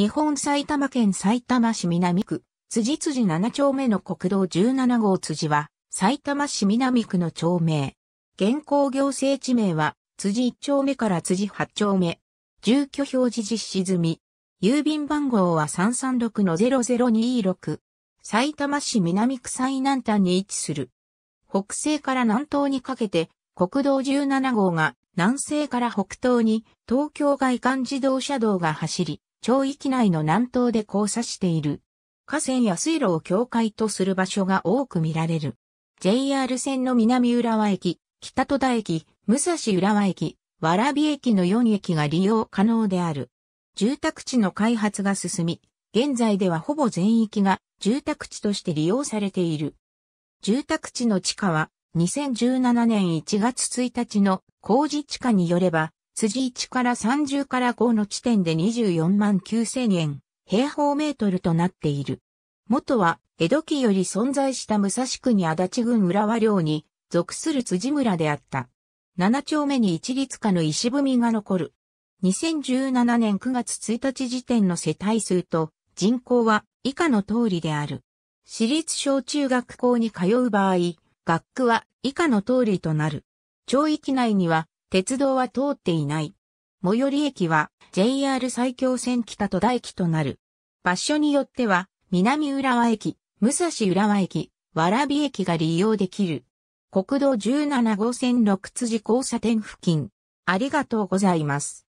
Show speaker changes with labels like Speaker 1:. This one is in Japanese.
Speaker 1: 日本
Speaker 2: 埼玉県埼玉市南区、辻辻7丁目の国道17号辻は、埼玉市南区の町名。現行行政地名は、辻1丁目から辻8丁目。住居表示実施済み。郵便番号は336-0026。埼玉市南区最南端に位置する。北西から南東にかけて、国道17号が南西から北東に東京外環自動車道が走り、町域内の南東で交差している。河川や水路を境界とする場所が多く見られる。JR 線の南浦和駅、北戸田駅、武蔵浦和駅、蕨駅の4駅が利用可能である。住宅地の開発が進み、現在ではほぼ全域が住宅地として利用されている。住宅地の地下は2017年1月1日の工事地下によれば辻1から30から5の地点で24万9000円、平方メートルとなっている。元は、江戸期より存在した武蔵区に足立郡浦和領に属する辻村であった。7丁目に一律家の石踏みが残る。2017年9月1日時点の世帯数と人口は以下の通りである。私立小中学校に通う場合、学区は以下の通りとなる。町域内には鉄道は通っていない。最寄り駅は JR 埼京線北戸田駅となる。場所によっては、南浦和駅、武蔵浦和駅、蕨駅が利用できる。国道17号線六辻交差点付近。
Speaker 1: ありがとうございます。